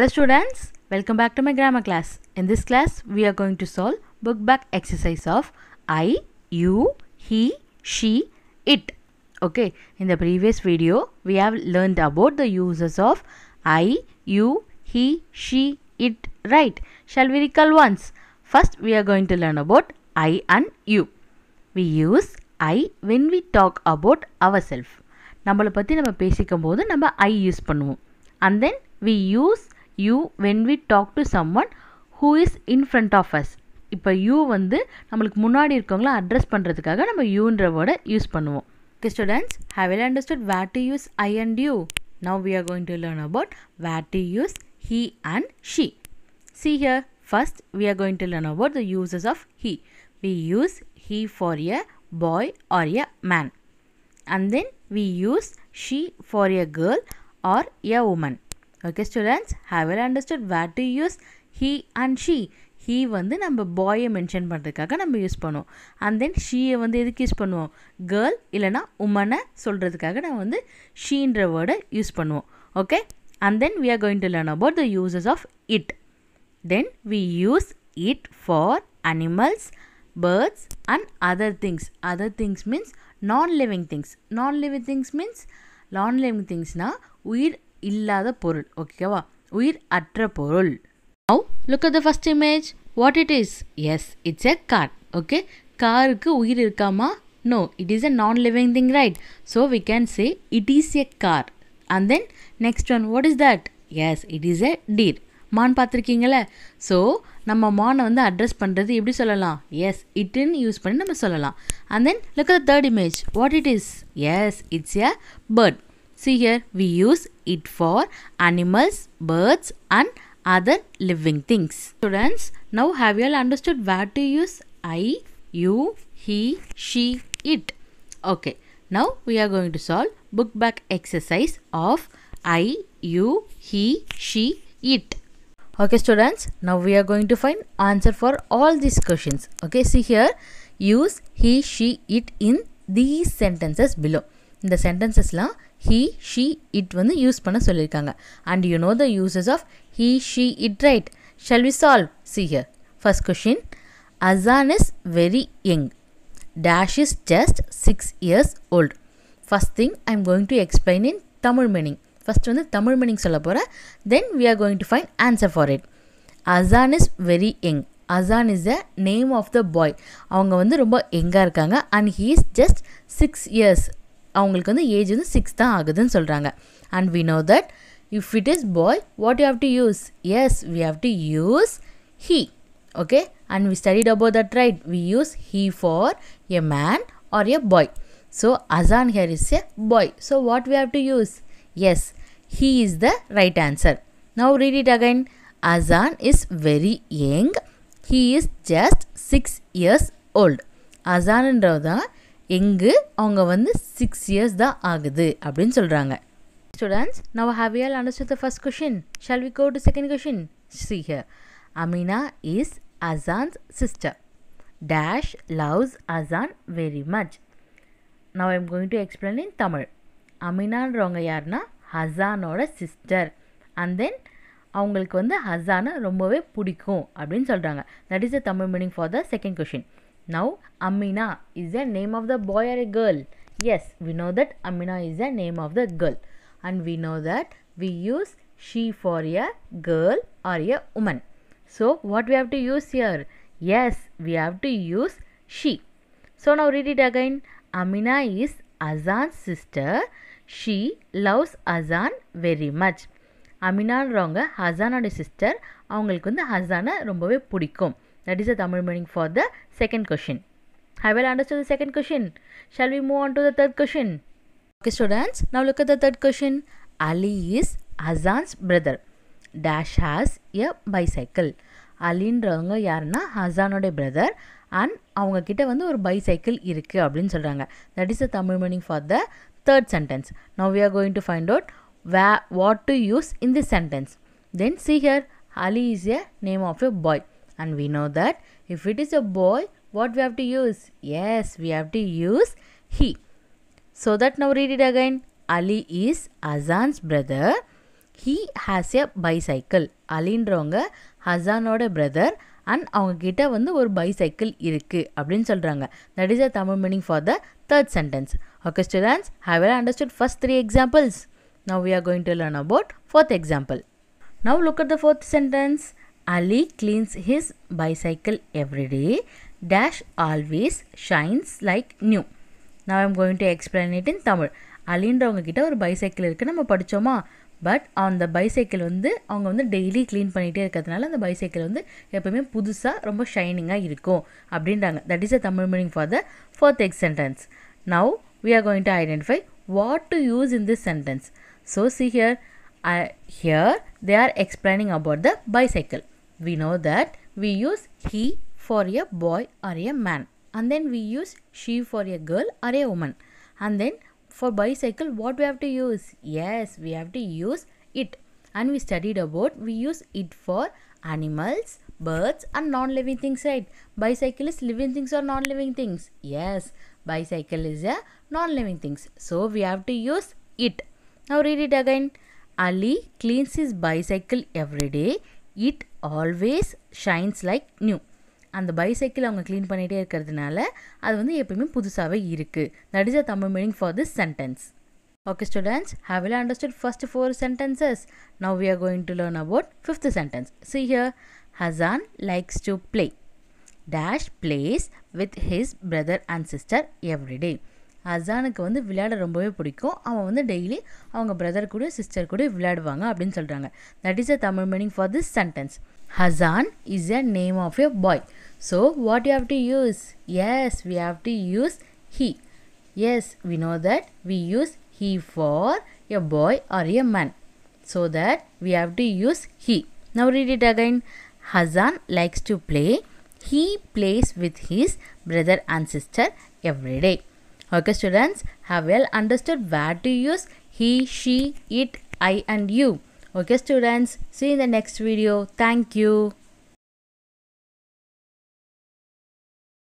Hello students, welcome back to my grammar class. In this class, we are going to solve book back exercise of I, you, he, she, it. Okay, in the previous video, we have learned about the uses of I, you, he, she, it, right. Shall we recall once? First, we are going to learn about I and you. We use I when we talk about ourselves. நம்மளை பற்றி நம்ம பேசிக்கும் போது நம்ம I use பண்ணுவோம் And then we use you when we talk to someone who is in front of us இப்போ you வந்து நம்மளுக்கு முன்னாடி இருக்கவங்கள அட்ரஸ் பண்ணுறதுக்காக நம்ம யூன்ற வேர்டை யூஸ் பண்ணுவோம் okay students have all understood where to use I and you now we are going to learn about where to use he and she see here first we are going to learn about the uses of he we use he for a boy or a man and then we use she for a girl or a woman okay students have well understood what to use he and she he வந்து நம்ம பாயை mention பண்ணுறதுக்காக நம்ம use பண்ணுவோம் and then ஷீயை வந்து எதுக்கு use பண்ணுவோம் girl இல்லைனா உமனை சொல்கிறதுக்காக நம்ம வந்து ஷீன்ற வேர்டை யூஸ் பண்ணுவோம் okay and then we are going to learn about the uses of it then we use it for animals birds and other things other things means non living things non living things means non living திங்ஸ்னால் உயிர் இல்லாத பொருள் ஓகேவா உயிர் அற்ற பொருள் now look at the first image what it is yes it's a car okay காருக்கு உயிர் இருக்காமா no it is a non living thing right so we can say it is a car and then next one what is that yes it is a deer மான் பார்த்துருக்கீங்களே so நம்ம மானை வந்து address பண்ணுறது எப்படி சொல்லலாம் எஸ் இட்டுன்னு use பண்ணி நம்ம சொல்லலாம் and then look a third image what it is yes it's a bird See here we use it for animals, birds and other living things. Students, now have you all understood where to use I, you, he, she, it? Okay, now we are going to solve book back exercise of I, you, he, she, it. Okay students, now we are going to find answer for all these questions. Okay, see here, use he, she, it in these sentences below. The sentences sentencesலாம் he she it வந்து use பண்ண சொல்லியிருக்காங்க and you know the uses of he she it right shall we solve see here first question Azan is very young dash is just six years old first thing I am going to explain in Tamil meaning first வந்து Tamil meaning சொல்ல போகிறேன் then we are going to find answer for it Azan is very young Azan is the name of the boy அவங்க வந்து ரொம்ப யங்காக இருக்காங்க and he is just six years அவங்களுக்கு வந்து ஏஜ் வந்து சிக்ஸ் தான் ஆகுதுன்னு சொல்கிறாங்க and we know that if it is boy what you have to use yes we have to use he okay and we studied about that right we use he for a man or a boy so Azan here is a boy so what we have to use yes he is the right answer now read it again Azan is very young he is just six years old அசான்ன்றவர் தான் எங்கு அவங்க வந்து six years தான் ஆகுது அப்படின்னு சொல்கிறாங்க students now have you all understood the first question shall we go to second question see here Amina is Azan's sister dash loves Azan very much now I'm going to explain in Tamil அமீனான்றவங்க யாருன்னா ஹசானோட sister and then அவங்களுக்கு வந்து ஹசானை ரொம்பவே பிடிக்கும் அப்படின்னு சொல்கிறாங்க that is the Tamil meaning for the second question Now, Amina is the name of the boy or a girl. Yes, we know that Amina is the name of the girl. And we know that we use she for a girl or a woman. So, what we have to use here? Yes, we have to use she. So, now read it again. Amina is Azan's sister. She loves Azan very much. Amina அமினான்றவங்க ஹசானோட sister அவங்களுக்கு வந்து ஹசானை ரொம்பவே பிடிக்கும் that is the Tamil meaning for the second question. I well understood the second question? Shall we move on to the third question? Okay, students, now look at the third question. Ali is Hazan's brother. Dash has a bicycle. Ali and ranga yarna the brother and avanga kitta vandu or bicycle irukku appdin solranga. That is the Tamil meaning for the third sentence. Now we are going to find out what to use in this sentence. Then see here Ali is a name of a boy and we know that if it is a boy what we have to use yes we have to use he so that now read it again ali is azan's brother he has a bicycle அலின்றவங்க ஹசானோட brother and அவங்கக்கிட்ட வந்து ஒரு bicycle இருக்குது அப்படின்னு சொல்கிறாங்க that is a Tamil meaning for the third sentence okay students have all understood first three examples now we are going to learn about fourth example now look at the fourth sentence Ali cleans his bicycle every dash always shines like new new. Now I'm going to explain it in அலின்றவங்க கிட்ட ஒரு bicycle இருக்குது நம்ம படித்தோமா but அந்த bicycle வந்து அவங்க வந்து daily clean பண்ணிகிட்டே இருக்கிறதுனால அந்த பைசைக்கிள் வந்து எப்போவுமே புதுசாக ரொம்ப ஷைனிங்காக இருக்கும் அப்படின்றாங்க that is a Tamil meaning for the fourth ex sentence now we are going to identify what to use in this sentence so see here here they are explaining about the bicycle we know that we use he for a boy or a man and then we use she for a girl or a woman and then for bicycle what we have to use yes we have to use it and we studied about we use it for animals birds and non-living things right bicycle is living things or non-living things yes bicycle is a non-living things so we have to use it now read it again ali cleans his bicycle every day it always shines like new அந்த bicycle அவங்க clean பண்ணிகிட்டே இருக்கிறதுனால அது வந்து எப்பயுமே புதுசாகவே இருக்குது that is a Tamil meaning for this sentence okay students have will understood first four sentences now we are going to learn about fifth sentence see here Hasan likes to play dash plays with his brother and sister everyday அசானுக்கு வந்து விளையாட ரொம்பவே பிடிக்கும் அவன் வந்து daily அவங்க brother கூட sister கூட விளையாடுவாங்க அப்படின்னு சொல்கிறாங்க that is a Tamil meaning for this sentence Hasan is a name of a boy so what you have to use yes we have to use he yes we know that we use he for a boy or a man so that we have to use he now read it again Hasan likes to play he plays with his brother and sister every day. Okay students, have well understood where to use he, she, it, I and you. Okay students, see you in the next video. Thank you.